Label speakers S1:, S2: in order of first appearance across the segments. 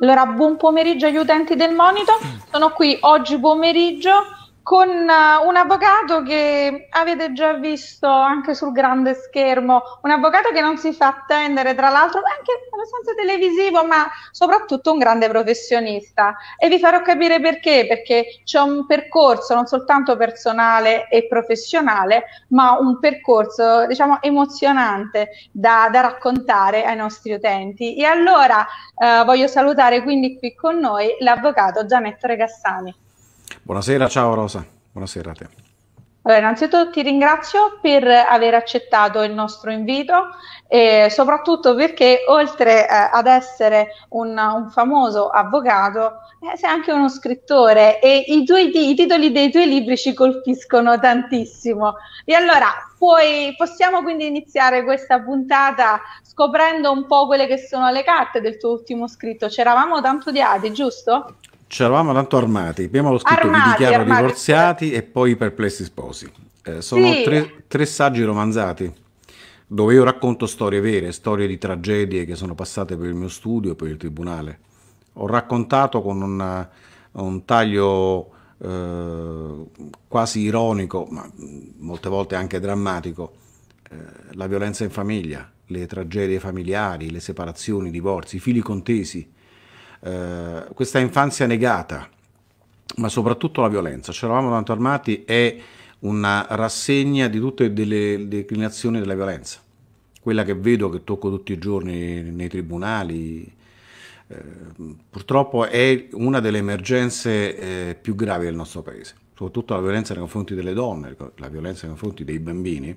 S1: Allora, buon pomeriggio agli utenti del monito. Mm. Sono qui oggi pomeriggio con eh, un avvocato che avete già visto anche sul grande schermo, un avvocato che non si fa attendere, tra l'altro anche abbastanza televisivo, ma soprattutto un grande professionista. E vi farò capire perché, perché c'è un percorso non soltanto personale e professionale, ma un percorso, diciamo, emozionante da, da raccontare ai nostri utenti. E allora eh, voglio salutare quindi qui con noi l'avvocato Gianetto Regassani.
S2: Buonasera, ciao Rosa, buonasera a te.
S1: Allora, innanzitutto ti ringrazio per aver accettato il nostro invito e soprattutto perché oltre eh, ad essere un, un famoso avvocato eh, sei anche uno scrittore e i, tuoi, i, titoli dei tuoi libri ci colpiscono tantissimo. E allora puoi, possiamo quindi iniziare questa puntata scoprendo un po' quelle che sono le carte del tuo ultimo scritto. C'eravamo tanto odiati, giusto?
S2: C'eravamo tanto armati, prima l'ho scritto armati, vi dichiaro armati. divorziati e poi perplessi sposi. Eh, sono sì. tre, tre saggi romanzati dove io racconto storie vere, storie di tragedie che sono passate per il mio studio e per il tribunale. Ho raccontato con una, eh, un taglio eh, quasi ironico, ma molte volte anche drammatico, eh, la violenza in famiglia, le tragedie familiari, le separazioni, i divorzi, i fili contesi, eh, questa infanzia negata, ma soprattutto la violenza. C'eravamo tanto armati è una rassegna di tutte le declinazioni della violenza, quella che vedo, che tocco tutti i giorni nei tribunali. Eh, purtroppo è una delle emergenze eh, più gravi del nostro paese, soprattutto la violenza nei confronti delle donne, ecco, la violenza nei confronti dei bambini,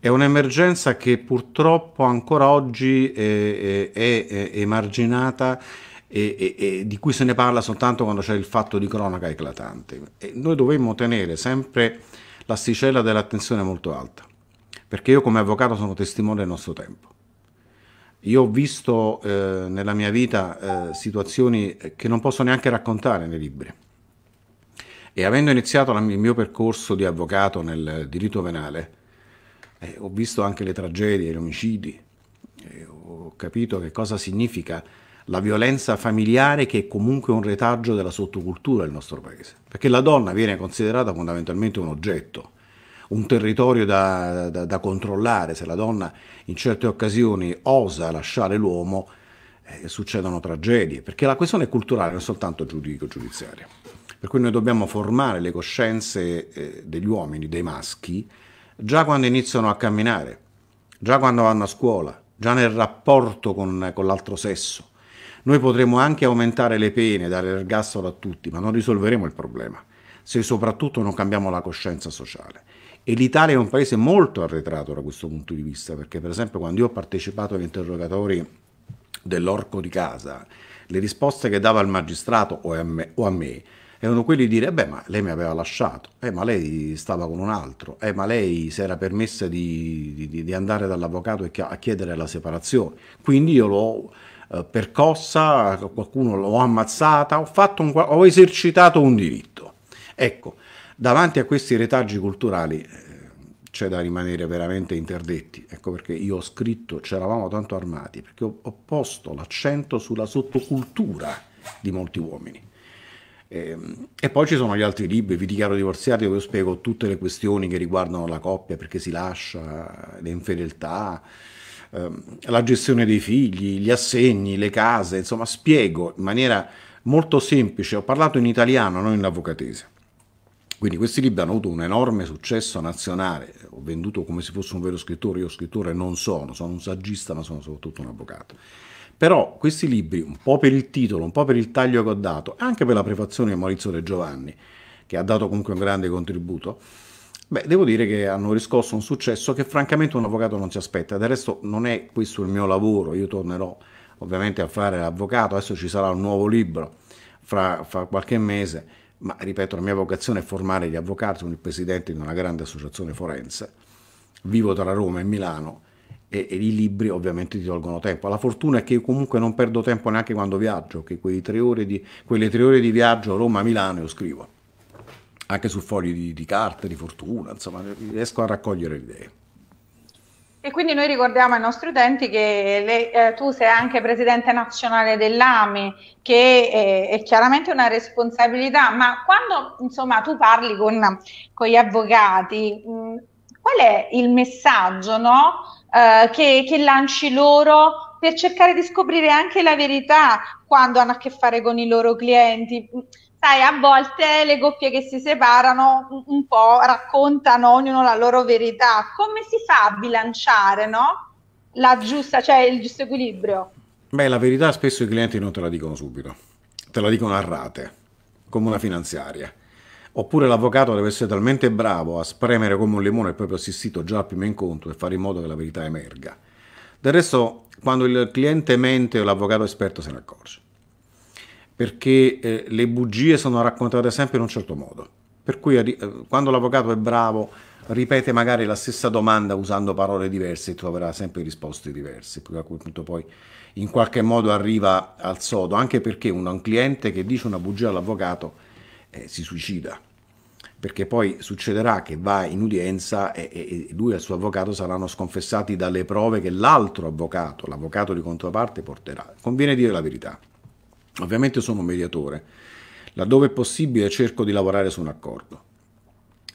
S2: è un'emergenza che purtroppo ancora oggi eh, eh, è, è, è emarginata e, e, e, di cui se ne parla soltanto quando c'è il fatto di cronaca eclatante. E noi dovremmo tenere sempre l'asticella dell'attenzione molto alta, perché io come avvocato sono testimone del nostro tempo. Io ho visto eh, nella mia vita eh, situazioni che non posso neanche raccontare nei libri. E avendo iniziato la, il mio percorso di avvocato nel diritto penale, eh, ho visto anche le tragedie, gli omicidi, eh, ho capito che cosa significa la violenza familiare che è comunque un retaggio della sottocultura del nostro paese, perché la donna viene considerata fondamentalmente un oggetto, un territorio da, da, da controllare, se la donna in certe occasioni osa lasciare l'uomo eh, succedono tragedie, perché la questione è culturale, non soltanto giuridico-giudiziaria. Per cui noi dobbiamo formare le coscienze eh, degli uomini, dei maschi, già quando iniziano a camminare, già quando vanno a scuola, già nel rapporto con, con l'altro sesso noi potremo anche aumentare le pene, dare l'ergastolo a tutti, ma non risolveremo il problema se soprattutto non cambiamo la coscienza sociale. E l'Italia è un paese molto arretrato da questo punto di vista, perché per esempio quando io ho partecipato agli interrogatori dell'orco di casa, le risposte che dava il magistrato o a me, o a me erano quelle di dire, eh beh, ma lei mi aveva lasciato, eh, ma lei stava con un altro, eh, ma lei si era permessa di, di, di andare dall'avvocato e a chiedere la separazione. Quindi io l'ho eh, percossa, qualcuno l'ho ammazzata, ho, un, ho, esercitato un diritto. Ecco, davanti a questi retaggi culturali eh, c'è da rimanere veramente interdetti, ecco perché io ho scritto, c'eravamo tanto armati, perché ho, ho posto l'accento sulla sottocultura di molti uomini. E, ehm, e, poi ci sono gli altri libri, Vi dichiaro divorziati, dove spiego tutte le questioni che riguardano la coppia, perché si lascia, le infedeltà, Ehm, la gestione dei figli, gli assegni, le case, insomma spiego in maniera molto semplice, ho parlato in italiano, non in avvocatese. Quindi questi libri hanno avuto un enorme successo nazionale, ho venduto come se fosse un vero scrittore, io scrittore non sono, sono un saggista ma sono soprattutto un avvocato. Però questi libri, un po' per il titolo, un po' per il taglio che ho dato, anche per la prefazione di Maurizio De Giovanni, che ha dato comunque un grande contributo, Beh, devo dire che hanno riscosso un successo che francamente un avvocato non si aspetta. Del resto non è questo il mio lavoro, io tornerò ovviamente a fare l'avvocato, adesso ci sarà un nuovo libro fra, fra qualche mese, ma ripeto, la mia vocazione è formare gli avvocati, sono il presidente di una grande associazione forense, vivo tra Roma e Milano e, e, i libri ovviamente ti tolgono tempo. La fortuna è che io comunque non perdo tempo neanche quando viaggio, che tre di, quelle tre ore di viaggio Roma-Milano io scrivo anche su fogli di, di carta, di fortuna, insomma, riesco a raccogliere le idee.
S1: E quindi noi ricordiamo ai nostri utenti che le, eh, tu sei anche presidente nazionale dell'AMI, che è, eh, è, chiaramente una responsabilità, ma quando insomma, tu parli con, con gli avvocati, mh, mm, qual è il messaggio no? eh, che, che lanci loro per cercare di scoprire anche la verità quando hanno a che fare con i loro clienti? Mm, sai, a volte le coppie che si separano un, un po' raccontano ognuno la loro verità. Come si fa a bilanciare, no? La giusta, cioè il giusto equilibrio.
S2: Beh, la verità spesso i clienti non te la dicono subito, te la dicono a rate, come una finanziaria. Oppure l'avvocato deve essere talmente bravo a spremere come un limone il proprio assistito già al primo incontro e fare in modo che la verità emerga. Del resto, quando il cliente mente, o l'avvocato esperto se ne accorge perché eh, le bugie sono raccontate sempre in un certo modo. Per cui eh, quando l'avvocato è bravo ripete magari la stessa domanda usando parole diverse e troverà sempre risposte diverse, perché a quel punto poi in qualche modo arriva al sodo, anche perché un, un cliente che dice una bugia all'avvocato eh, si suicida, perché poi succederà che va in udienza e, e, lui e il suo avvocato saranno sconfessati dalle prove che l'altro avvocato, l'avvocato di controparte, porterà. Conviene dire la verità. Ovviamente sono un mediatore. Laddove è possibile cerco di lavorare su un accordo.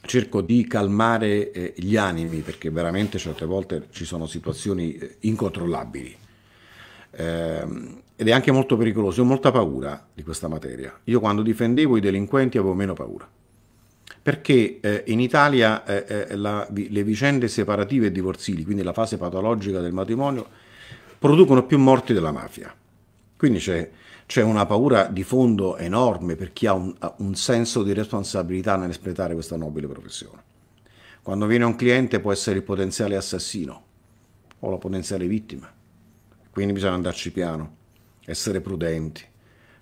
S2: Cerco di calmare eh, gli animi perché veramente certe volte ci sono situazioni eh, incontrollabili. Eh, ed è anche molto pericoloso, ho molta paura di questa materia. Io quando difendevo i delinquenti avevo meno paura. Perché eh, in Italia eh, eh, la, le vicende separative e divorzili, quindi la fase patologica del matrimonio, producono più morti della mafia. Quindi c'è c'è una paura di fondo enorme per chi ha un, un senso di responsabilità nell'espletare questa nobile professione. Quando viene un cliente può essere il potenziale assassino o la potenziale vittima, quindi bisogna andarci piano, essere prudenti,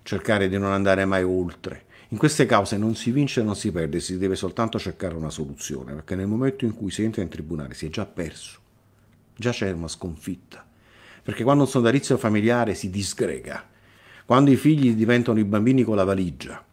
S2: cercare di non andare mai oltre. In queste cause non si vince e non si perde, si deve soltanto cercare una soluzione, perché nel momento in cui si entra in tribunale si è già perso, già c'è una sconfitta, perché quando un sodalizio familiare si disgrega, quando i figli diventano i bambini con la valigia,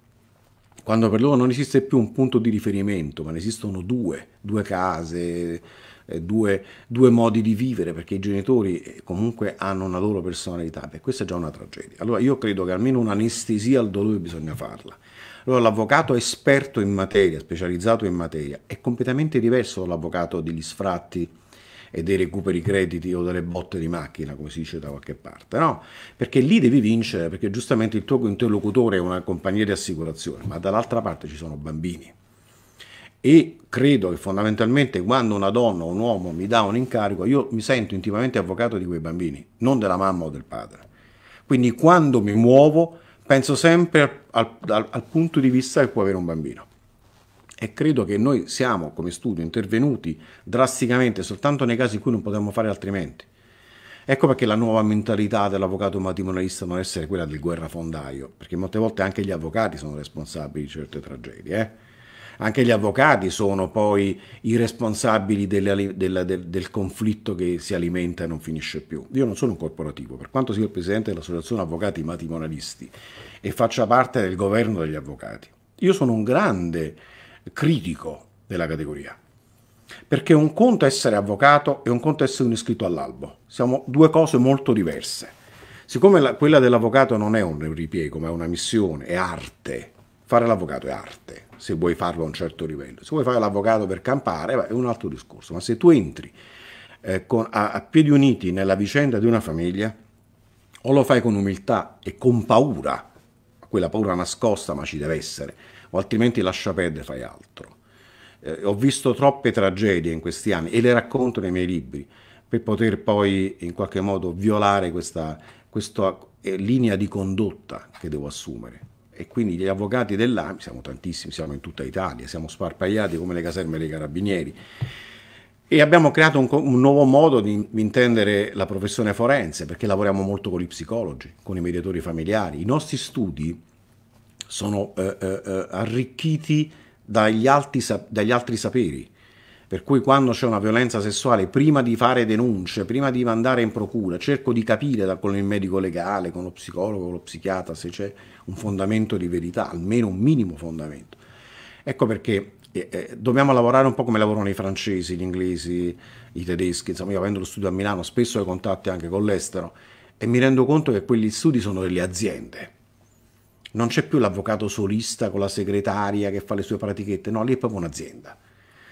S2: quando per loro non esiste più un punto di riferimento, ma ne esistono due, due case, eh, due, due modi di vivere, perché i genitori eh, comunque hanno una loro personalità, e questa è già una tragedia. Allora io credo che almeno un'anestesia al dolore bisogna farla. Allora l'avvocato esperto in materia, specializzato in materia, è completamente diverso dall'avvocato degli sfratti e dei recuperi crediti o delle botte di macchina, come si dice da qualche parte, no? Perché lì devi vincere, perché giustamente il tuo interlocutore è una compagnia di assicurazione, ma dall'altra parte ci sono bambini. E credo che fondamentalmente quando una donna o un uomo mi dà un incarico, io mi sento intimamente avvocato di quei bambini, non della mamma o del padre. Quindi quando mi muovo penso sempre al, al, al punto di vista che può avere un bambino e credo che noi siamo come studio intervenuti drasticamente soltanto nei casi in cui non potevamo fare altrimenti. Ecco perché la nuova mentalità dell'avvocato matrimonialista non essere quella del guerrafondaio, perché molte volte anche gli avvocati sono responsabili di certe tragedie. Eh? Anche gli avvocati sono poi i responsabili delle, della, del, del, conflitto che si alimenta e non finisce più. Io non sono un corporativo, per quanto sia il presidente dell'Associazione Avvocati Matrimonialisti e faccia parte del governo degli avvocati. Io sono un grande critico della categoria. Perché un conto essere avvocato e un conto essere un iscritto all'albo. Siamo due cose molto diverse. Siccome la, quella dell'avvocato non è un ripiego, ma è una missione, è arte. Fare l'avvocato è arte, se vuoi farlo a un certo livello. Se vuoi fare l'avvocato per campare, è un altro discorso. Ma se tu entri eh, con, a, a piedi uniti nella vicenda di una famiglia, o lo fai con umiltà e con paura, quella paura nascosta, ma ci deve essere, o altrimenti lascia perdere, fai altro. Eh, ho visto troppe tragedie in questi anni e le racconto nei miei libri per poter poi in qualche modo violare questa, questa eh, linea di condotta che devo assumere. E quindi gli avvocati dell'AMI, siamo tantissimi, siamo in tutta Italia, siamo sparpagliati come le caserme dei carabinieri. E abbiamo creato un, un nuovo modo di, di, intendere la professione forense, perché lavoriamo molto con gli psicologi, con i mediatori familiari. I nostri studi sono eh, eh, eh, arricchiti dagli, alti, dagli altri saperi. Per cui quando c'è una violenza sessuale, prima di fare denunce, prima di mandare in procura, cerco di capire da, con il medico legale, con lo psicologo, con lo psichiatra, se c'è un fondamento di verità, almeno un minimo fondamento. Ecco perché eh, eh dobbiamo lavorare un po' come lavorano i francesi, gli inglesi, i tedeschi. Insomma, io avendo lo studio a Milano spesso ho contatti anche con l'estero e mi rendo conto che quegli studi sono delle aziende non c'è più l'avvocato solista con la segretaria che fa le sue pratichette, no, lì è proprio un'azienda.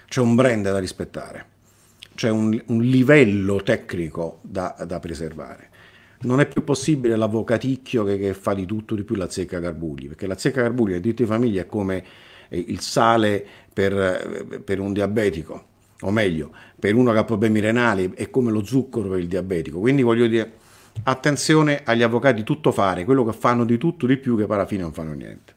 S2: C'è un brand da rispettare, c'è un, un, livello tecnico da, da, preservare. Non è più possibile l'avvocaticchio che, che, fa di tutto di più la zecca Garbugli, perché la zecca Garbugli a diritto di famiglia è come eh, il sale per, eh, per un diabetico, o meglio, per uno che ha problemi renali è come lo zucchero per il diabetico. Quindi voglio dire attenzione agli avvocati tutto fare, quello che fanno di tutto di più che poi alla fine non fanno niente.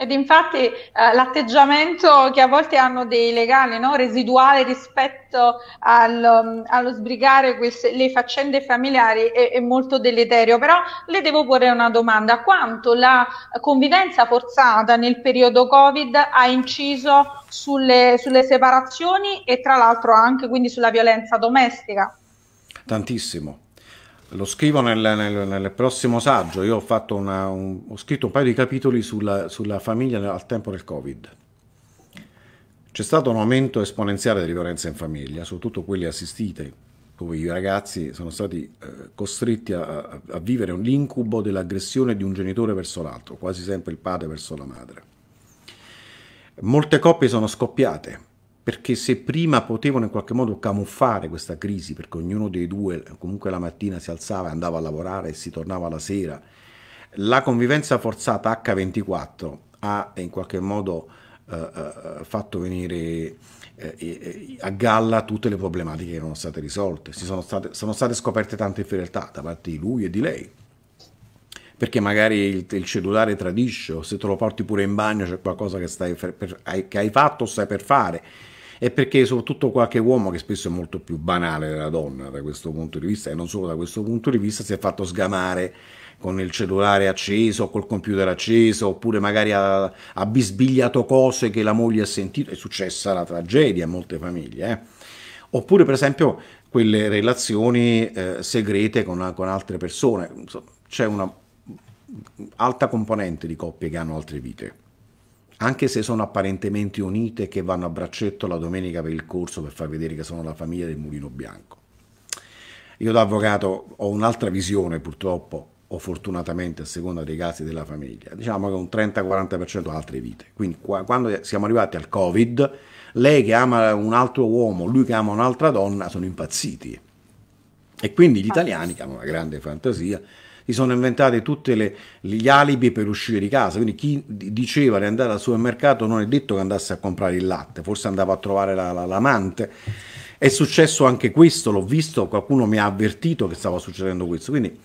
S1: Ed infatti eh, l'atteggiamento che a volte hanno dei legali no? residuale rispetto al, mm, allo sbrigare queste, le faccende familiari è, è, molto deleterio, però le devo porre una domanda, quanto la convivenza forzata nel periodo Covid ha inciso sulle, sulle separazioni e tra l'altro anche quindi sulla violenza domestica?
S2: Tantissimo, lo scrivo nel, nel, nel, prossimo saggio. Io ho, una, un, ho, scritto un paio di capitoli sulla, sulla famiglia al tempo del Covid. C'è stato un aumento esponenziale delle violenze in famiglia, soprattutto quelle assistite, dove i ragazzi sono stati eh, costretti a, a vivere l'incubo dell'aggressione di un genitore verso l'altro, quasi sempre il padre verso la madre. Molte coppie sono scoppiate perché se prima potevano in qualche modo camuffare questa crisi, perché ognuno dei due comunque la mattina si alzava e andava a lavorare e si tornava la sera, la convivenza forzata H24 ha in qualche modo eh, eh fatto venire eh, a galla tutte le problematiche che erano state risolte, sono state, sono state scoperte tante fedeltà da parte di lui e di lei perché magari il, il, cellulare tradisce o se te lo porti pure in bagno c'è qualcosa che, per, per, hai, che, hai, fatto o stai per fare e perché soprattutto qualche uomo che spesso è molto più banale della donna da questo punto di vista e non solo da questo punto di vista si è fatto sgamare con il cellulare acceso, col computer acceso, oppure magari ha, ha bisbigliato cose che la moglie ha sentito, è successa la tragedia in molte famiglie, eh? oppure per esempio quelle relazioni eh, segrete con, con, altre persone, Insomma, c'è una alta componente di coppie che hanno altre vite anche se sono apparentemente unite che vanno a braccetto la domenica per il corso per far vedere che sono la famiglia del mulino bianco. Io da avvocato ho un'altra visione purtroppo, o fortunatamente a seconda dei casi della famiglia, diciamo che un 30-40% altre vite. Quindi qua, quando siamo arrivati al Covid, lei che ama un altro uomo, lui che ama un'altra donna, sono impazziti. E quindi gli italiani che hanno una grande fantasia si sono inventati tutti gli alibi per uscire di casa, quindi chi diceva di andare al supermercato non è detto che andasse a comprare il latte, forse andava a trovare la, la, l'amante. È successo anche questo, l'ho visto, qualcuno mi ha avvertito che stava succedendo questo, quindi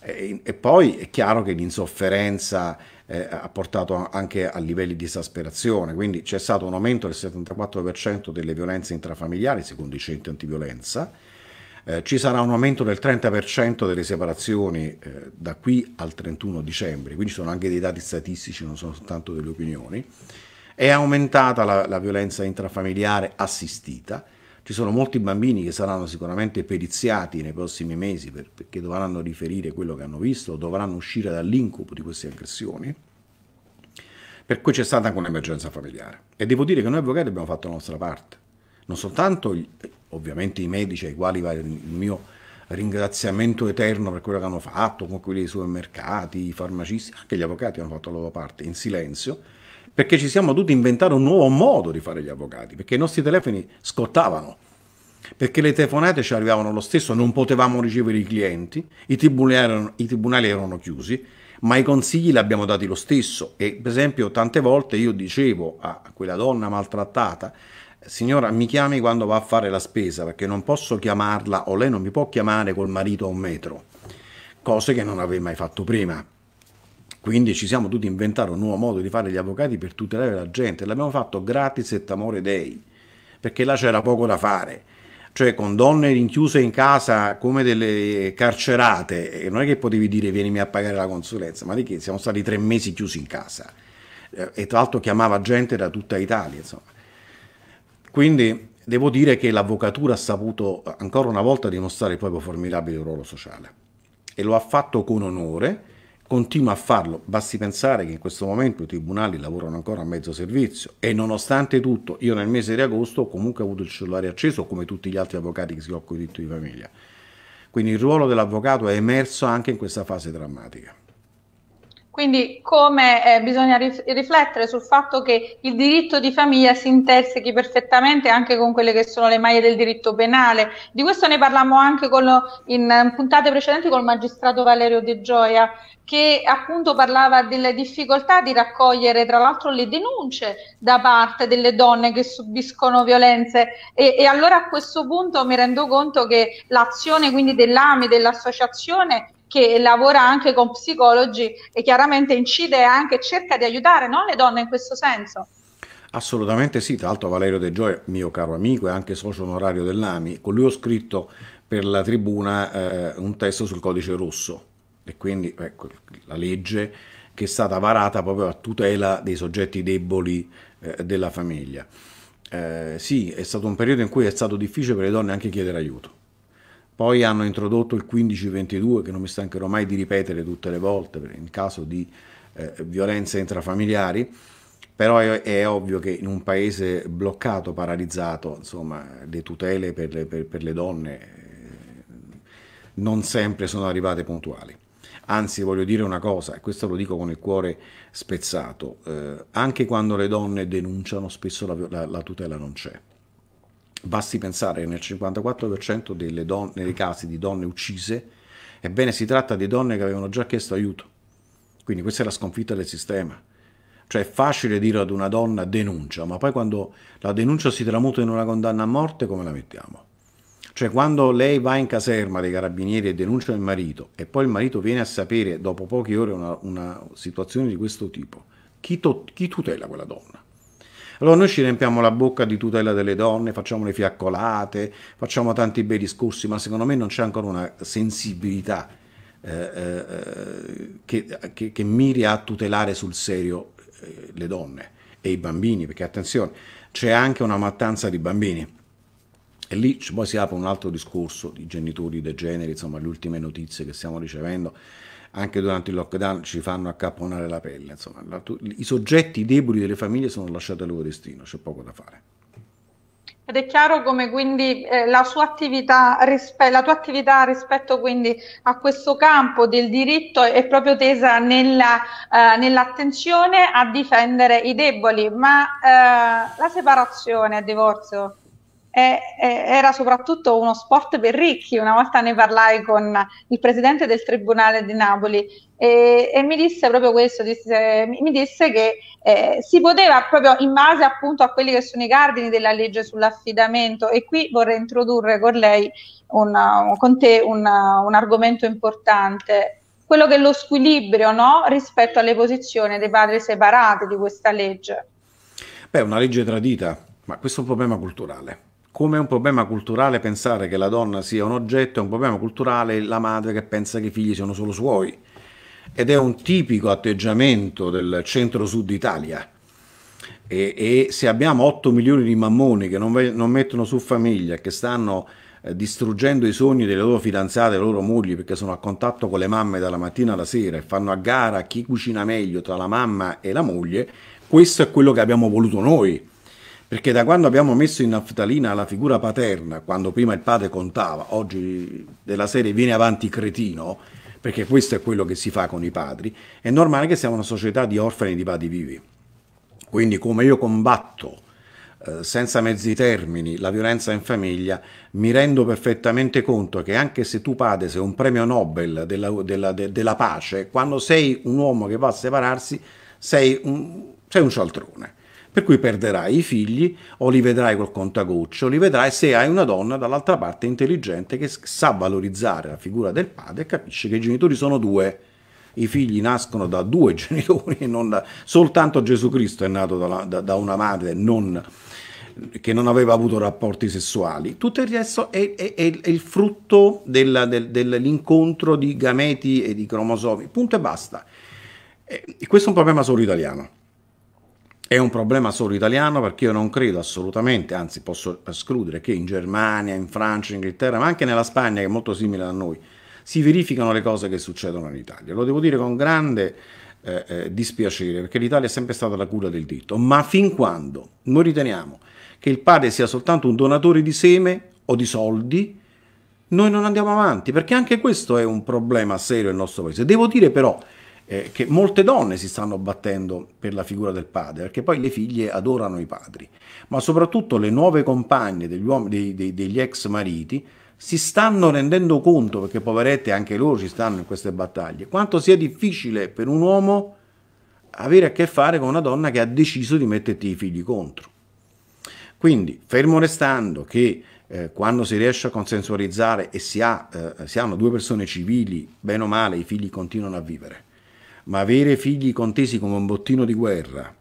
S2: e, eh, e poi è chiaro che l'insofferenza eh, ha portato anche a livelli di esasperazione, quindi c'è stato un aumento del 74% delle violenze intrafamiliari secondo i centri antiviolenza, eh, ci sarà un aumento del 30% delle separazioni eh, da qui al 31 dicembre, quindi ci sono anche dei dati statistici, non sono soltanto delle opinioni. È aumentata la, la violenza intrafamiliare assistita, ci sono molti bambini che saranno sicuramente periziati nei prossimi mesi per, perché dovranno riferire quello che hanno visto, dovranno uscire dall'incubo di queste aggressioni. Per cui c'è stata anche un'emergenza familiare. E devo dire che noi avvocati abbiamo fatto la nostra parte. Non soltanto ovviamente i medici ai quali va il mio ringraziamento eterno per quello che hanno fatto, con quelli dei supermercati, i farmacisti, anche gli avvocati hanno fatto la loro parte in silenzio, perché ci siamo dovuti inventare un nuovo modo di fare gli avvocati, perché i nostri telefoni scottavano, perché le telefonate ci arrivavano lo stesso, non potevamo ricevere i clienti, i tribunali erano, i tribunali erano chiusi, ma i consigli li abbiamo dati lo stesso e per esempio tante volte io dicevo a quella donna maltrattata signora mi chiami quando va a fare la spesa perché non posso chiamarla o lei non mi può chiamare col marito a un metro, cose che non avevi mai fatto prima. Quindi ci siamo dovuti inventare un nuovo modo di fare gli avvocati per tutelare la gente, l'abbiamo fatto gratis et amore dei, perché là c'era poco da fare cioè con donne rinchiuse in casa come delle carcerate, non è che potevi dire vienimi a pagare la consulenza, ma di che siamo stati tre mesi chiusi in casa eh, e tra l'altro chiamava gente da tutta Italia, insomma. Quindi devo dire che l'avvocatura ha saputo ancora una volta dimostrare il proprio formidabile ruolo sociale e lo ha fatto con onore, continua a farlo. Basti pensare che in questo momento i tribunali lavorano ancora a mezzo servizio e nonostante tutto io nel mese di agosto ho comunque avuto il cellulare acceso come tutti gli altri avvocati che si occupano di diritto di famiglia. Quindi il ruolo dell'avvocato è emerso anche in questa fase drammatica.
S1: Quindi come eh, bisogna rif- riflettere sul fatto che il diritto di famiglia si intersechi perfettamente anche con quelle che sono le maglie del diritto penale. Di questo ne parlammo anche lo, in, in puntate precedenti col magistrato Valerio De Gioia, che appunto parlava delle difficoltà di raccogliere tra l'altro le denunce da parte delle donne che subiscono violenze e, e allora a questo punto mi rendo conto che l'azione quindi dell'AMI, dell'associazione che lavora anche con psicologi e chiaramente incide anche cerca di aiutare no, le donne in questo senso.
S2: Assolutamente sì, tra l'altro Valerio De Gioia, mio caro amico e anche socio onorario dell'AMI, con lui ho scritto per la tribuna eh, un testo sul codice rosso e quindi ecco, la legge che è stata varata proprio a tutela dei soggetti deboli eh, della famiglia. Eh, sì, è stato un periodo in cui è stato difficile per le donne anche chiedere aiuto poi hanno introdotto il 1522, che non mi stancherò mai di ripetere tutte le volte in caso di eh, violenze intrafamiliari, però è, è, ovvio che in un paese bloccato, paralizzato, insomma, le tutele per le, per, per le donne eh, non sempre sono arrivate puntuali. Anzi, voglio dire una cosa, e questo lo dico con il cuore spezzato, eh, anche quando le donne denunciano spesso la, la, la tutela non c'è Basti pensare che nel 54% delle donne, dei casi di donne uccise, ebbene si tratta di donne che avevano già chiesto aiuto. Quindi questa è la sconfitta del sistema. Cioè è facile dire ad una donna denuncia, ma poi quando la denuncia si tramuta in una condanna a morte, come la mettiamo? Cioè quando lei va in caserma dei carabinieri e denuncia il marito e poi il marito viene a sapere dopo poche ore una, una situazione di questo tipo, chi, chi tutela quella donna? Allora noi ci riempiamo la bocca di tutela delle donne, facciamo le fiaccolate, facciamo tanti bei discorsi, ma secondo me non c'è ancora una sensibilità eh, eh, che, che, che, miri a tutelare sul serio eh, le donne e i bambini, perché attenzione, c'è anche una mattanza di bambini. E lì poi si apre un altro discorso di genitori degeneri, insomma le ultime notizie che stiamo ricevendo anche durante il lockdown ci fanno accapponare la pelle, insomma, la, i soggetti deboli delle famiglie sono lasciati al loro destino, c'è poco da fare.
S1: Ed è chiaro come quindi eh, la, sua attività rispe- la tua attività rispetto quindi a questo campo del diritto è proprio tesa nella, eh, nell'attenzione a difendere i deboli, ma eh, la separazione, il divorzio, è, è, era soprattutto uno sport per ricchi. Una volta ne parlai con il presidente del Tribunale di Napoli e, e mi disse proprio questo, disse, mi disse che eh, si poteva proprio in base appunto a quelli che sono i cardini della legge sull'affidamento e qui vorrei introdurre con lei, una, con te, una, un argomento importante quello che è lo squilibrio no? rispetto alle posizioni dei padri separati di questa legge.
S2: Beh, una legge tradita, ma questo è un problema culturale. Come è un problema culturale pensare che la donna sia un oggetto, è un problema culturale la madre che pensa che i figli siano solo suoi. Ed è un tipico atteggiamento del centro-sud Italia. E, e se abbiamo 8 milioni di mammoni che non, ve, non mettono su famiglia, che stanno eh, distruggendo i sogni delle loro fidanzate, delle loro mogli, perché sono a contatto con le mamme dalla mattina alla sera e fanno a gara chi cucina meglio tra la mamma e la moglie, questo è quello che abbiamo voluto noi perché da quando abbiamo messo in naftalina la figura paterna, quando prima il padre contava, oggi della serie viene avanti cretino, perché questo è quello che si fa con i padri, è normale che siamo una società di orfani di padri vivi. Quindi come io combatto eh, senza mezzi termini la violenza in famiglia, mi rendo perfettamente conto che anche se tu padre sei un premio Nobel della, della, de, della pace, quando sei un uomo che va a separarsi, sei un, sei un cialtrone per cui perderai i figli o li vedrai col contagoccio, li vedrai se hai una donna dall'altra parte intelligente che sa valorizzare la figura del padre e capisce che i genitori sono due. I figli nascono da due genitori e non da... Soltanto Gesù Cristo è nato da, da, da una madre non, che non aveva avuto rapporti sessuali. Tutto il resto è, è, è, è il frutto della, del, dell'incontro di gameti e di cromosomi. Punto e basta. E questo è un problema solo italiano è un problema solo italiano perché io non credo assolutamente, anzi posso escludere che in Germania, in Francia, in Inghilterra, ma anche nella Spagna che è molto simile a noi, si verificano le cose che succedono in Italia. Lo devo dire con grande eh, eh, dispiacere perché l'Italia è sempre stata la cura del dito, ma fin quando noi riteniamo che il padre sia soltanto un donatore di seme o di soldi, noi non andiamo avanti perché anche questo è un problema serio nel nostro paese. Devo dire però eh, che molte donne si stanno battendo per la figura del padre, perché poi le figlie adorano i padri, ma soprattutto le nuove compagne degli, uomini, dei, dei, degli ex mariti si stanno rendendo conto, perché poverette anche loro ci stanno in queste battaglie, quanto sia difficile per un uomo avere a che fare con una donna che ha deciso di metterti i figli contro. Quindi, fermo restando che eh, quando si riesce a consensualizzare e si, ha, eh, si hanno due persone civili, bene o male, i figli continuano a vivere ma avere figli contesi come un bottino di guerra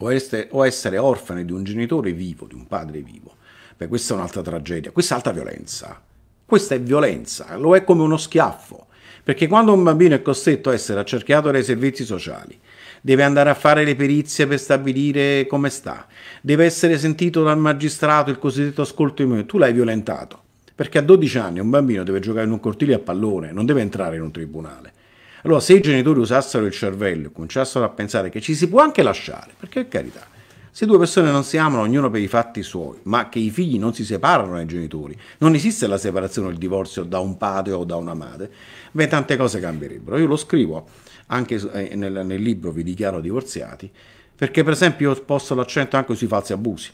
S2: o essere, o essere orfani di un genitore vivo, di un padre vivo, beh, questa è un'altra tragedia, questa è alta violenza. Questa è violenza, lo è come uno schiaffo, perché quando un bambino è costretto a essere accerchiato dai servizi sociali, deve andare a fare le perizie per stabilire come sta, deve essere sentito dal magistrato il cosiddetto ascolto di me, tu l'hai violentato, perché a 12 anni un bambino deve giocare in un cortile a pallone, non deve entrare in un tribunale. Allora, se i genitori usassero il cervello e cominciassero a pensare che ci si può anche lasciare, perché carità, se due persone non si amano ognuno per i fatti suoi, ma che i figli non si separano dai genitori, non esiste la separazione o il divorzio da un padre o da una madre, beh, tante cose cambierebbero. Io lo scrivo anche eh, nel, nel libro Vi dichiaro divorziati, perché per esempio io posto l'accento anche sui falsi abusi.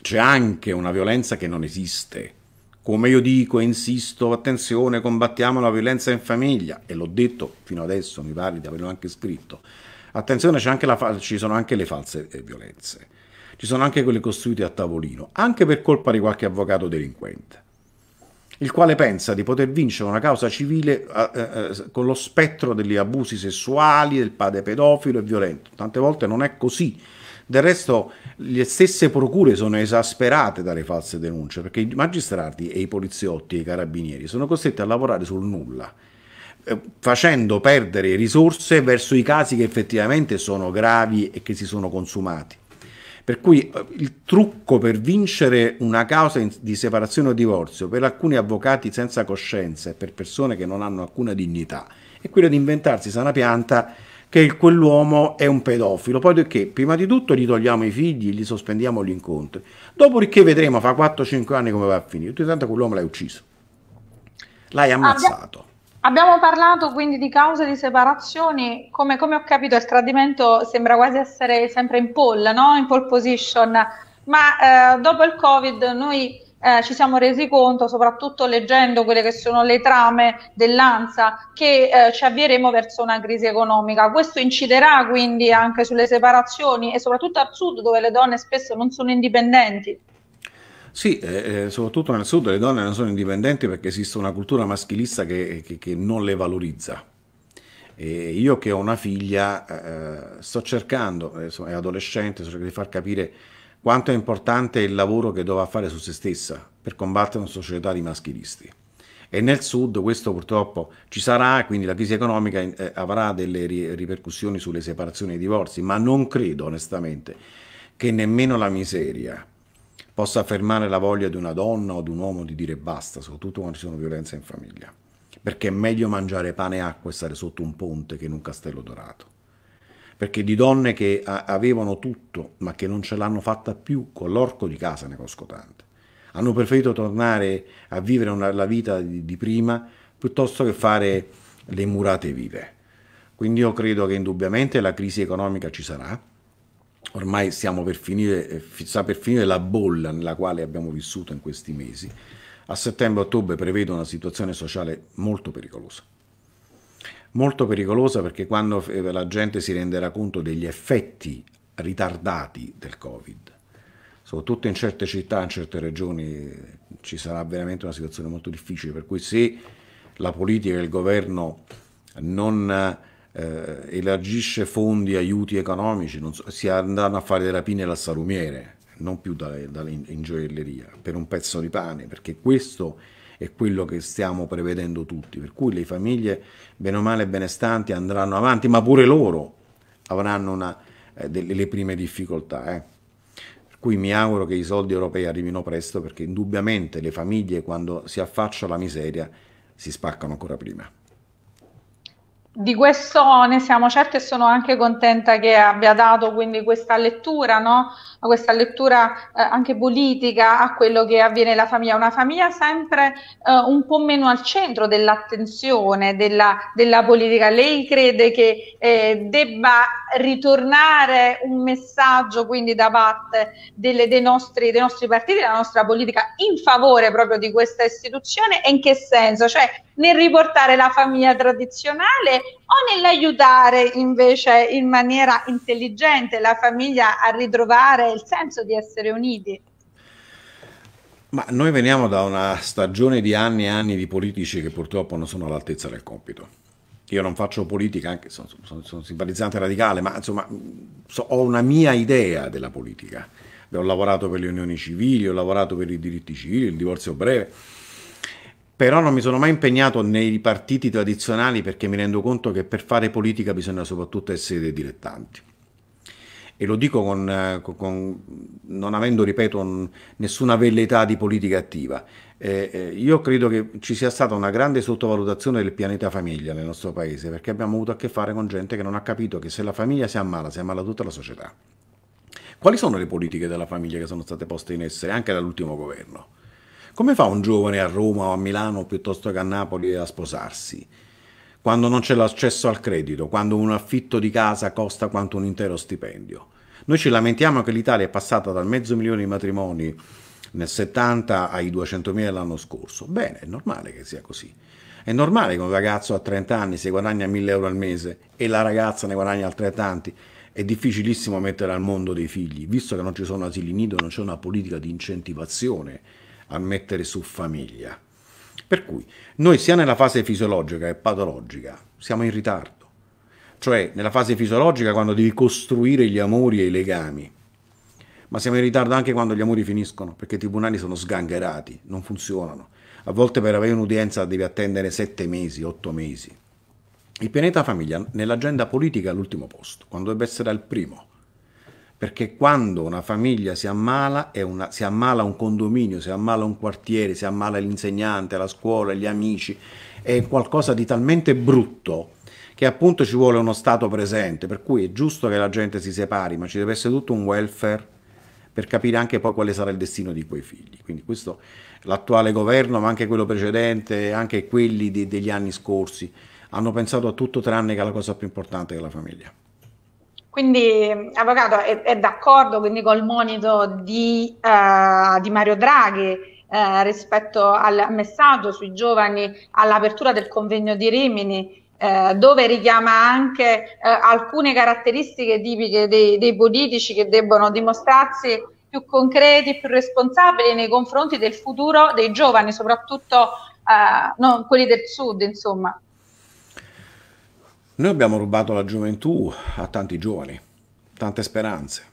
S2: C'è anche una violenza che non esiste come io dico e insisto, attenzione, combattiamo la violenza in famiglia, e l'ho detto fino adesso, mi pare di averlo anche scritto. Attenzione, anche la, ci sono anche le false eh, violenze, ci sono anche quelle costruite a tavolino, anche per colpa di qualche avvocato delinquente, il quale pensa di poter vincere una causa civile eh, eh, eh con lo spettro degli abusi sessuali, del padre pedofilo e violento. Tante volte non è così del resto le stesse procure sono esasperate dalle false denunce perché i magistrati e i poliziotti e i carabinieri sono costretti a lavorare sul nulla eh, facendo perdere risorse verso i casi che effettivamente sono gravi e che si sono consumati. Per cui eh, il trucco per vincere una causa di separazione o divorzio per alcuni avvocati senza coscienza e per persone che non hanno alcuna dignità è quello di inventarsi sana pianta che quell'uomo è un pedofilo, poi perché prima di tutto gli togliamo i figli, gli sospendiamo gli incontri, dopodiché vedremo fra 4-5 anni come va a finire, tu tanto quell'uomo l'hai ucciso, l'hai ammazzato.
S1: Abbiamo parlato quindi di cause di separazioni, come, come ho capito il tradimento sembra quasi essere sempre in pole, no? in pole position, ma eh, dopo il Covid noi eh, ci siamo resi conto, soprattutto leggendo quelle che sono le trame dell'ANSA, che eh, ci avvieremo verso una crisi economica. Questo inciderà quindi anche sulle separazioni e soprattutto al sud dove le donne spesso non sono indipendenti.
S2: Sì, eh, eh soprattutto nel sud le donne non sono indipendenti perché esiste una cultura maschilista che, che, che non le valorizza. E io che ho una figlia eh, eh, sto cercando, è adolescente, sto cercando di far capire quanto è importante il lavoro che doveva fare su se stessa per combattere una società di maschilisti. E nel sud questo purtroppo ci sarà, quindi la crisi economica eh, avrà delle ri ripercussioni sulle separazioni e i divorzi, ma non credo onestamente che nemmeno la miseria possa fermare la voglia di una donna o di un uomo di dire basta, soprattutto quando ci sono violenze in famiglia perché è meglio mangiare pane e acqua e stare sotto un ponte che in un castello dorato perché di donne che avevano tutto ma che non ce l'hanno fatta più con l'orco di casa ne conosco tante. Hanno preferito tornare a vivere una, la vita di, di prima piuttosto che fare le murate vive. Quindi io credo che indubbiamente la crisi economica ci sarà, ormai stiamo per finire, eh, sta per finire la bolla nella quale abbiamo vissuto in questi mesi. A settembre-ottobre prevedo una situazione sociale molto pericolosa molto pericolosa perché quando eh, la gente si renderà conto degli effetti ritardati del Covid, soprattutto in certe città, in certe regioni, eh, ci sarà veramente una situazione molto difficile, per cui se la politica e il governo non eh, elargisce fondi, aiuti economici, so, si andranno a fare le rapine alla salumiere, non più dalle, dalle in, in gioielleria, per un pezzo di pane, perché questo è quello che stiamo prevedendo tutti, per cui le famiglie bene o male benestanti andranno avanti, ma pure loro avranno una, eh, delle le prime difficoltà. Eh. Per cui mi auguro che i soldi europei arrivino presto perché indubbiamente le famiglie quando si affaccia la miseria si spaccano ancora prima
S1: di questo ne siamo certi e sono anche contenta che abbia dato quindi questa lettura, no? questa lettura eh, anche politica a quello che avviene nella famiglia, una famiglia sempre eh, un po' meno al centro dell'attenzione della, della politica. Lei crede che eh, debba ritornare un messaggio quindi da parte delle, dei, nostri, dei nostri partiti, della nostra politica in favore proprio di questa istituzione e in che senso? Cioè, nel riportare la famiglia tradizionale o nell'aiutare invece in maniera intelligente la famiglia a ritrovare il senso di essere uniti?
S2: Ma noi veniamo da una stagione di anni e anni di politici che purtroppo non sono all'altezza del compito. Io non faccio politica, anche sono, sono, sono simpatizzante radicale, ma insomma so, ho una mia idea della politica. Ho lavorato per le unioni civili, ho lavorato per i diritti civili, il divorzio breve però non mi sono mai impegnato nei partiti tradizionali perché mi rendo conto che per fare politica bisogna soprattutto essere dei dilettanti. E lo dico con, con, non avendo, ripeto, nessuna velleità di politica attiva. Eh, eh, io credo che ci sia stata una grande sottovalutazione del pianeta famiglia nel nostro paese, perché abbiamo avuto a che fare con gente che non ha capito che se la famiglia si ammala, si ammala tutta la società. Quali sono le politiche della famiglia che sono state poste in essere anche dall'ultimo governo? Come fa un giovane a Roma o a Milano piuttosto che a Napoli a sposarsi? Quando non c'è l'accesso al credito, quando un affitto di casa costa quanto un intero stipendio. Noi ci lamentiamo che l'Italia è passata dal mezzo milione di matrimoni nel 70 ai 200.000 l'anno scorso. Bene, è normale che sia così. È normale che un ragazzo a 30 anni si guadagna 1000 euro al mese e la ragazza ne guadagna altrettanti. È difficilissimo mettere al mondo dei figli, visto che non ci sono asili nido, non c'è una politica di incentivazione a mettere su famiglia. Per cui noi sia nella fase fisiologica che patologica siamo in ritardo, cioè nella fase fisiologica quando devi costruire gli amori e i legami, ma siamo in ritardo anche quando gli amori finiscono, perché i tribunali sono sgangherati, non funzionano. A volte per avere un'udienza devi attendere sette mesi, otto mesi. Il pianeta famiglia nell'agenda politica è all'ultimo posto, quando dovrebbe essere al primo perché quando una famiglia si ammala, una, si ammala un condominio, si ammala un quartiere, si ammala l'insegnante, la scuola, gli amici, è qualcosa di talmente brutto che appunto ci vuole uno Stato presente, per cui è giusto che la gente si separi, ma ci deve essere tutto un welfare per capire anche poi quale sarà il destino di quei figli. Quindi questo l'attuale governo, ma anche quello precedente, anche quelli di, degli anni scorsi, hanno pensato a tutto tranne che alla cosa più importante che è la famiglia.
S1: Quindi Avvocato è, è d'accordo quindi col monito di, uh, di Mario Draghi uh, rispetto al messaggio sui giovani all'apertura del convegno di Rimini uh, dove richiama anche alcune caratteristiche tipiche dei, dei, politici che debbono dimostrarsi più concreti, più responsabili nei confronti del futuro dei giovani, soprattutto non quelli del sud, insomma.
S2: Noi abbiamo rubato la gioventù a tanti giovani, tante speranze.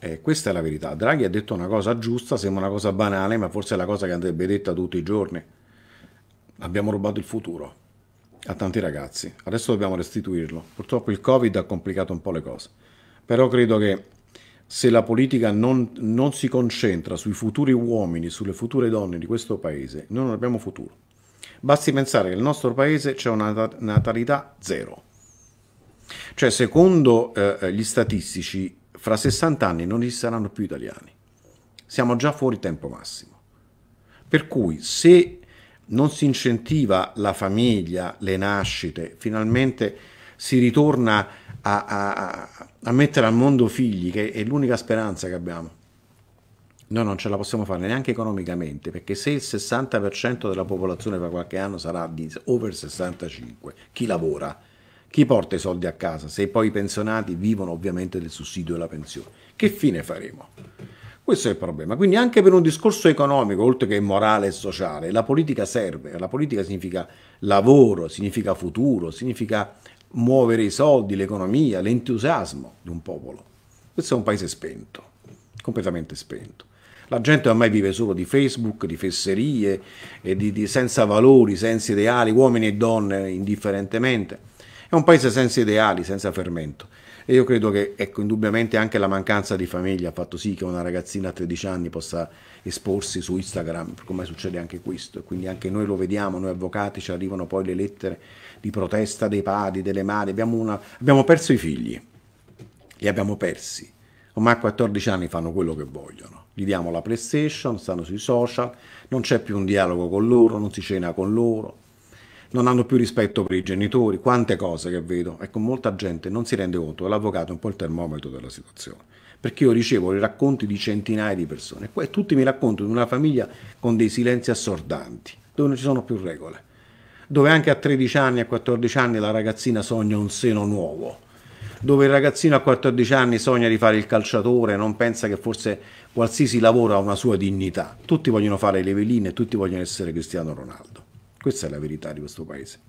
S2: E questa è la verità. Draghi ha detto una cosa giusta, sembra una cosa banale, ma forse è la cosa che andrebbe detta tutti i giorni. Abbiamo rubato il futuro a tanti ragazzi. Adesso dobbiamo restituirlo. Purtroppo il Covid ha complicato un po' le cose. Però credo che se la politica non, non si concentra sui futuri uomini, sulle future donne di questo paese, noi non abbiamo futuro. Basti pensare che nel nostro paese c'è una natalità zero. Cioè, secondo eh, eh gli statistici, fra 60 anni non ci saranno più italiani. Siamo già fuori tempo massimo. Per cui se non si incentiva la famiglia, le nascite, finalmente si ritorna a, a, a mettere al mondo figli, che è l'unica speranza che abbiamo. Noi non ce la possiamo fare neanche economicamente, perché se il 60% della popolazione fra qualche anno sarà di over 65, chi lavora? Chi porta i soldi a casa? Se poi i pensionati vivono ovviamente del sussidio della pensione, che fine faremo? Questo è il problema. Quindi anche per un discorso economico, oltre che morale e sociale, la politica serve. La politica significa lavoro, significa futuro, significa muovere i soldi, l'economia, l'entusiasmo di un popolo. Questo è un paese spento, completamente spento. La gente ormai vive solo di Facebook, di fesserie, di, di senza valori, senza ideali, uomini e donne indifferentemente. È un paese senza ideali, senza fermento. E io credo che, ecco, indubbiamente anche la mancanza di famiglia ha fatto sì che una ragazzina a 13 anni possa esporsi su Instagram, come succede anche questo. E quindi anche noi lo vediamo, noi avvocati ci arrivano poi le lettere di protesta dei padri, delle madri. Abbiamo, una... abbiamo perso i figli, li abbiamo persi. Ormai a 14 anni fanno quello che vogliono gli diamo la PlayStation, stanno sui social, non c'è più un dialogo con loro, non si cena con loro, non hanno più rispetto per i genitori, quante cose che vedo. Ecco, molta gente non si rende conto l'avvocato è un po' il termometro della situazione, perché io ricevo i racconti di centinaia di persone, e poi tutti mi raccontano di una famiglia con dei silenzi assordanti, dove non ci sono più regole, dove anche a 13 anni, a 14 anni la ragazzina sogna un seno nuovo dove il ragazzino a 14 anni sogna di fare il calciatore, non pensa che forse qualsiasi lavoro ha una sua dignità. Tutti vogliono fare le veline, tutti vogliono essere Cristiano Ronaldo. Questa è la verità di questo paese.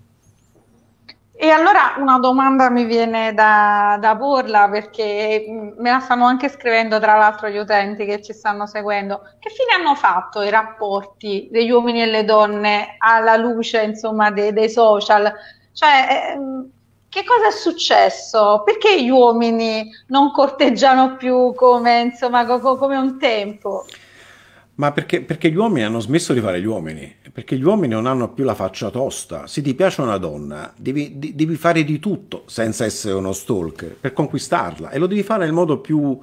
S1: E allora una domanda mi viene da, da porla perché mm, me la stanno anche scrivendo tra l'altro gli utenti che ci stanno seguendo. Che fine hanno fatto i rapporti degli uomini e le donne alla luce insomma, dei, dei social? Cioè, ehm, che cosa è successo? Perché gli uomini non corteggiano più come, insomma, co- come un tempo?
S2: Ma perché, perché, gli uomini hanno smesso di fare gli uomini? Perché gli uomini non hanno più la faccia tosta. Se ti piace una donna, devi, di, devi fare di tutto senza essere uno stalker per conquistarla e lo devi fare nel modo più,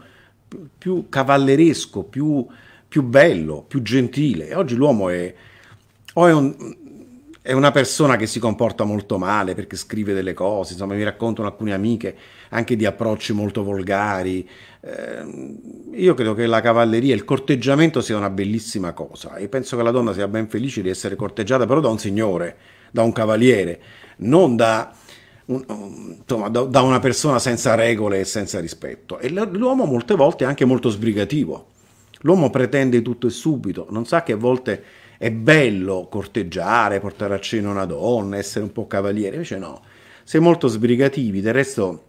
S2: più cavalleresco, più, più bello, più gentile. E oggi l'uomo è, o è un, è una persona che si comporta molto male perché scrive delle cose, insomma mi raccontano alcune amiche anche di approcci molto volgari. Eh, io credo che la cavalleria, il corteggiamento sia una bellissima cosa e penso che la donna sia ben felice di essere corteggiata però da un signore, da un cavaliere, non da, un, insomma, da una persona senza regole e senza rispetto. E l'uomo molte volte è anche molto sbrigativo. L'uomo pretende tutto e subito, non sa che a volte è bello corteggiare, portare a cena una donna, essere un po' cavaliere, invece no, sei molto sbrigativi, del resto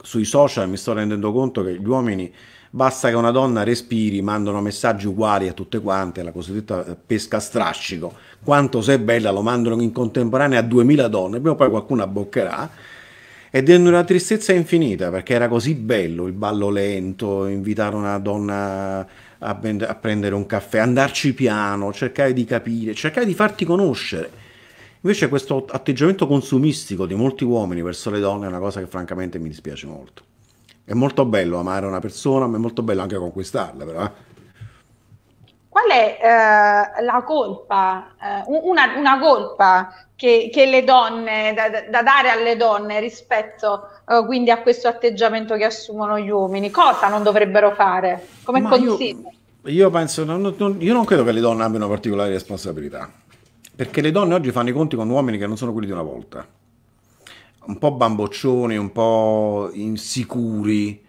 S2: sui social mi sto rendendo conto che gli uomini basta che una donna respiri, mandano messaggi uguali a tutte quante, la cosiddetta eh, pesca a strascico, quanto sei bella lo mandano in contemporanea a 2000 donne, prima o poi qualcuno abboccherà ed è una tristezza infinita perché era così bello il ballo lento, invitare una donna a, bend- a, prendere un caffè, andarci piano, cercare di capire, cercare di farti conoscere. Invece questo atteggiamento consumistico di molti uomini verso le donne è una cosa che francamente mi dispiace molto. È molto bello amare una persona, ma è molto bello anche conquistarla, però. Eh.
S1: Qual è eh, la colpa, eh, una, una colpa che, che le donne, da, da, dare alle donne rispetto uh, quindi a questo atteggiamento che assumono gli uomini? Cosa non dovrebbero fare? Come Ma consiglio?
S2: Io, io penso, non, non, io non credo che le donne abbiano particolari responsabilità, perché le donne oggi fanno i conti con uomini che non sono quelli di una volta, un po' bamboccioni, un po' insicuri.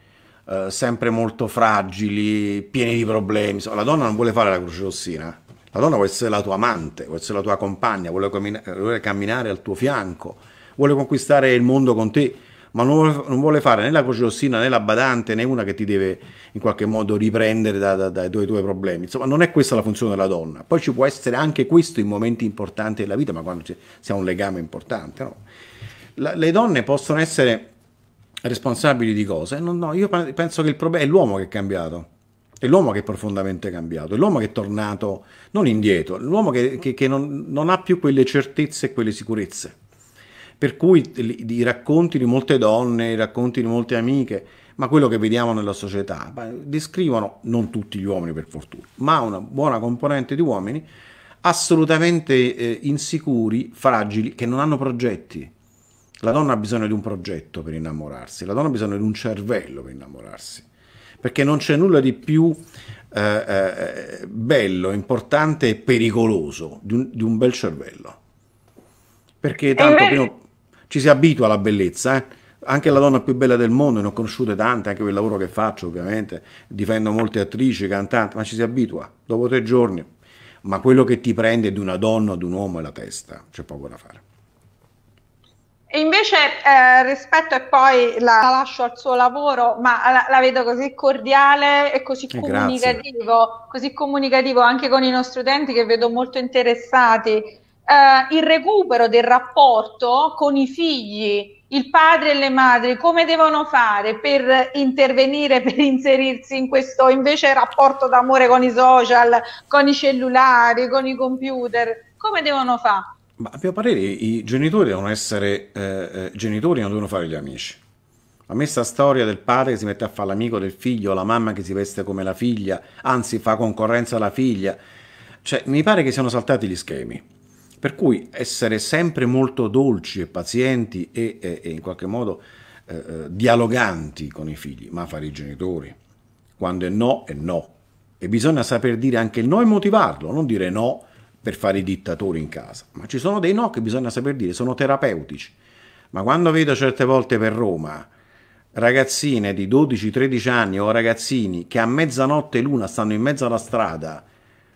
S2: Eh, sempre molto fragili, pieni di problemi. La donna non vuole fare la croce rossina, la donna vuole essere la tua amante, vuole essere la tua compagna, vuole, vuole camminare al tuo fianco, vuole conquistare il mondo con te, ma non vuole, non vuole fare né la croce rossina né la badante né una che ti deve in qualche modo riprendere da, da, dai tuoi, tuoi problemi. Insomma, non è questa la funzione della donna. Poi ci può essere anche questo in momenti importanti della vita, ma quando si ha un legame importante. No? La, le donne possono essere responsabili di cose? No, no, io penso che il problema è l'uomo che è cambiato è l'uomo che è profondamente cambiato, è l'uomo che è tornato non indietro, è l'uomo che, che, che non, non, ha più quelle certezze e quelle sicurezze. Per cui i racconti di molte donne, i racconti di molte amiche, ma quello che vediamo nella società, descrivono non tutti gli uomini per fortuna, ma una buona componente di uomini assolutamente eh, insicuri, fragili, che non hanno progetti. La donna ha bisogno di un progetto per innamorarsi, la donna ha bisogno di un cervello per innamorarsi perché non c'è nulla di più eh, eh, bello, importante e pericoloso di un, di un bel cervello. Perché tanto prima, ci si abitua alla bellezza, eh? anche la donna più bella del mondo, ne ho conosciute tante, anche per il lavoro che faccio ovviamente, difendo molte attrici, cantanti, ma ci si abitua dopo tre giorni. Ma quello che ti prende di una donna o di un uomo è la testa, c'è poco da fare.
S1: E invece eh, rispetto e poi la, la, lascio al suo lavoro, ma la, la vedo così cordiale e così eh, comunicativo, così comunicativo, anche con i nostri utenti che vedo molto interessati. Eh, il recupero del rapporto con i figli, il padre e le madri, come devono fare per intervenire, per inserirsi in questo invece rapporto d'amore con i social, con i cellulari, con i computer, come devono fare?
S2: Ma a mio parere i genitori devono essere eh, eh genitori, non devono fare gli amici. La messa storia del padre che si mette a fare l'amico del figlio, la mamma che si veste come la figlia, anzi fa concorrenza alla figlia. Cioè, mi pare che siano saltati gli schemi. Per cui essere sempre molto dolci e pazienti e, e, e in qualche modo eh, eh dialoganti con i figli, ma fare i genitori. Quando è no, è no. E bisogna saper dire anche il no e motivarlo, non dire no per fare i dittatori in casa, ma ci sono dei no che bisogna saper dire, sono terapeutici. Ma quando vedo certe volte per Roma ragazzine di 12-13 anni o ragazzini che a mezzanotte l'una stanno in mezzo alla strada,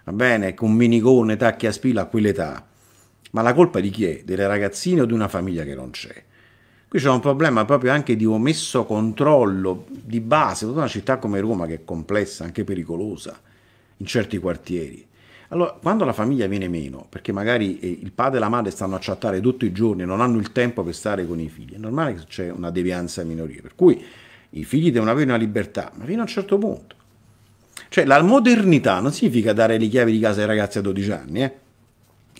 S2: va bene, con minigone, tacchi a spilla a quell'età, ma la colpa di chi è? Delle ragazzine o di una famiglia che non c'è? Qui c'è un problema proprio anche di omesso controllo di base, tutta una città come Roma che è complessa, anche pericolosa in certi quartieri. Allora, quando la famiglia viene meno, perché magari eh, il padre e la madre stanno a chattare tutti i giorni, e non hanno il tempo per stare con i figli, è normale che c'è una devianza minorile, per cui i figli devono avere una libertà, ma fino a un certo punto. Cioè, la modernità non significa dare le chiavi di casa ai ragazzi a 12 anni, eh?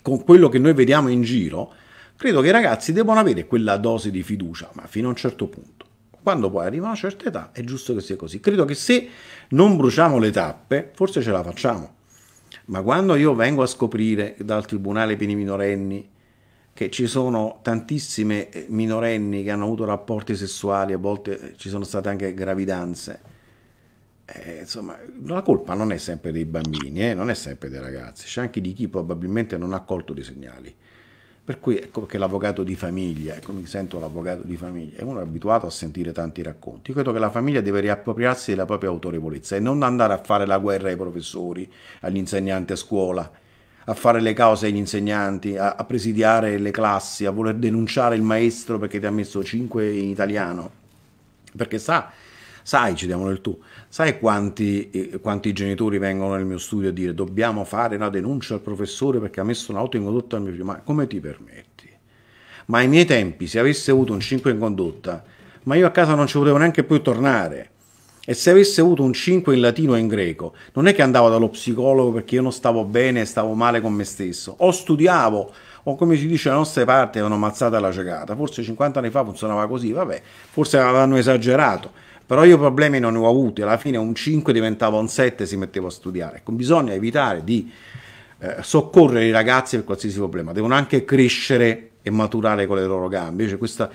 S2: con quello che noi vediamo in giro, credo che i ragazzi debbano avere quella dose di fiducia, ma fino a un certo punto. Quando poi arriva una certa età è giusto che sia così. Credo che se non bruciamo le tappe, forse ce la facciamo. Ma quando io vengo a scoprire dal Tribunale per i minorenni che ci sono tantissime eh, minorenni che hanno avuto rapporti sessuali, a volte eh, ci sono state anche gravidanze. Eh, insomma, la colpa non è sempre dei bambini, eh, non è sempre dei ragazzi, c'è anche di chi probabilmente non ha colto dei segnali. Per cui ecco che l'avvocato di famiglia, ecco mi sento l'avvocato di famiglia, è uno abituato a sentire tanti racconti. Io credo che la famiglia deve riappropriarsi della propria autorevolezza e non andare a fare la guerra ai professori, agli insegnanti a scuola, a fare le cause agli insegnanti, a, a presidiare le classi, a voler denunciare il maestro perché ti ha messo 5 in italiano, perché sa Sai, ci diamo il tu, sai quanti, eh, quanti, genitori vengono nel mio studio a dire dobbiamo fare una denuncia al professore perché ha messo un'auto in condotta al mio figlio? Ma come ti permetti? Ma ai miei tempi, se avessi avuto un 5 in condotta, ma io a casa non ci potevo neanche più tornare. E se avessi avuto un 5 in latino e in greco, non è che andavo dallo psicologo perché io non stavo bene e stavo male con me stesso, o studiavo, o come si dice alle nostre parti, avevano ammazzata alla cecata. Forse 50 anni fa funzionava così, vabbè, forse avevano esagerato però io problemi non ne ho avuti, alla fine un 5 diventava un 7 e si metteva a studiare. Ecco, bisogna evitare di eh, soccorrere i ragazzi per qualsiasi problema, devono anche crescere e maturare con le loro gambe, invece questa,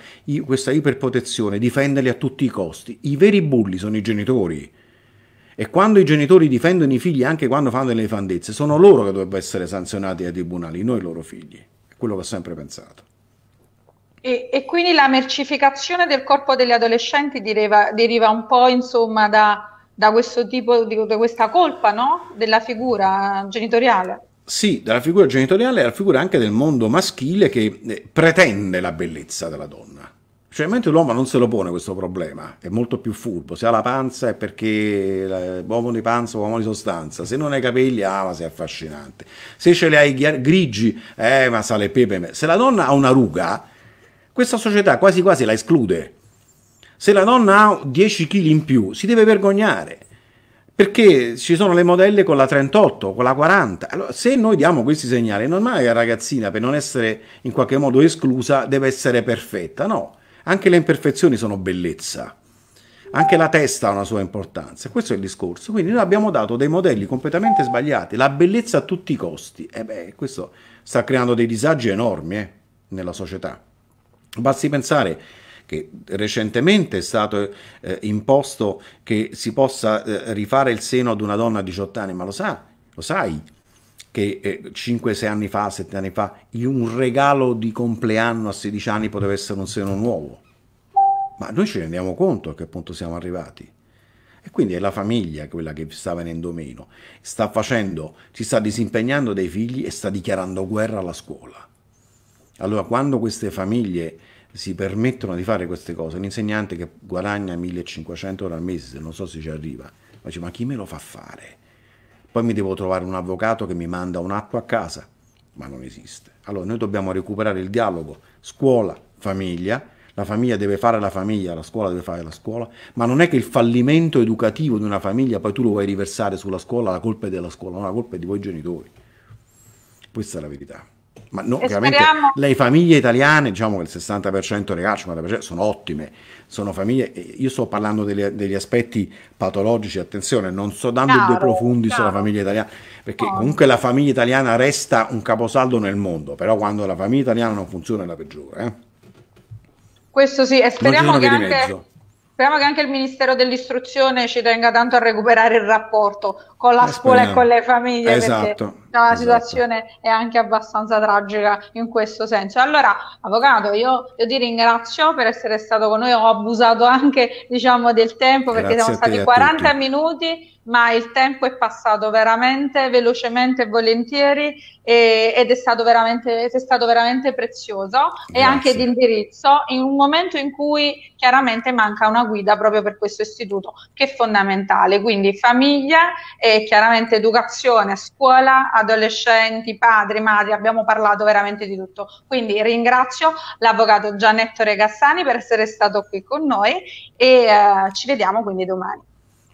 S2: questa iperprotezione, difenderli a tutti i costi. I veri bulli sono i genitori. E quando i genitori difendono i figli, anche quando fanno delle fandezze, sono loro che dovrebbero essere sanzionati dai tribunali, noi loro figli. È quello che ho sempre pensato.
S1: E, e, quindi la mercificazione del corpo degli adolescenti deriva, deriva un po' insomma da, da questo tipo di da questa colpa no? della figura genitoriale.
S2: Sì, dalla figura genitoriale alla figura anche del mondo maschile che eh, pretende la bellezza della donna. Cioè, mentre l'uomo non se lo pone questo problema, è molto più furbo. Se ha la panza è perché uomo di panza, uomo di sostanza. Se non hai capelli, ah, ma sei affascinante. Se ce li hai grigi, eh, ma sale pepe. Se la donna ha una ruga, questa società quasi quasi la esclude. Se la donna ha 10 kg in più, si deve vergognare. Perché ci sono le modelle con la 38, con la 40. Allora, se noi diamo questi segnali, non è normale che la ragazzina, per non essere in qualche modo esclusa, deve essere perfetta. No, anche le imperfezioni sono bellezza anche la testa ha una sua importanza. Questo è il discorso. Quindi noi abbiamo dato dei modelli completamente sbagliati, la bellezza a tutti i costi. E eh beh, questo sta creando dei disagi enormi eh, nella società. Basti pensare che recentemente è stato eh, imposto che si possa eh, rifare il seno ad una donna a 18 anni, ma lo sa, lo sai che eh, 5-6 anni fa, 7 anni fa, un regalo di compleanno a 16 anni poteva essere un seno nuovo. Ma noi ci rendiamo conto a che punto siamo arrivati. E quindi è la famiglia quella che sta venendo meno, sta facendo, si sta disimpegnando dei figli e sta dichiarando guerra alla scuola. Allora quando queste famiglie si permettono di fare queste cose, un insegnante che guadagna 1500 euro al mese, non so se ci arriva, ma dice ma chi me lo fa fare? Poi mi devo trovare un avvocato che mi manda un'acqua a casa, ma non esiste. Allora noi dobbiamo recuperare il dialogo scuola, famiglia, la famiglia deve fare la famiglia, la scuola deve fare la scuola, ma non è che il fallimento educativo di una famiglia poi tu lo vuoi riversare sulla scuola, la colpa è della scuola, no, la colpa è di voi genitori. Questa è la verità. Ma no, chiaramente le famiglie italiane, diciamo che il 60% ragazzi, sono ottime, sono famiglie, io sto parlando degli, degli aspetti patologici, attenzione, non sto dando chiaro, due profondi chiaro. sulla famiglia italiana, perché no. comunque la famiglia italiana resta un caposaldo nel mondo, però quando la famiglia italiana non funziona è la peggiore. Eh?
S1: Questo sì, e speriamo che anche... Mezzo Speriamo che anche il Ministero dell'Istruzione ci tenga tanto a recuperare il rapporto con la scuola e con le famiglie, esatto, perché la esatto. situazione è anche abbastanza tragica in questo senso. Allora, Avvocato, io, io, ti ringrazio per essere stato con noi, ho abusato anche diciamo, del tempo perché Grazie siamo stati 40 minuti ma il tempo è passato veramente velocemente e volentieri e, ed è stato veramente, è stato veramente prezioso Grazie. e anche di indirizzo in un momento in cui chiaramente manca una guida proprio per questo istituto che è fondamentale, quindi famiglia e chiaramente educazione, scuola, adolescenti, padri, madri, abbiamo parlato veramente di tutto. Quindi ringrazio l'avvocato Gianettore Cassani per essere stato qui con noi e eh, ci vediamo quindi domani.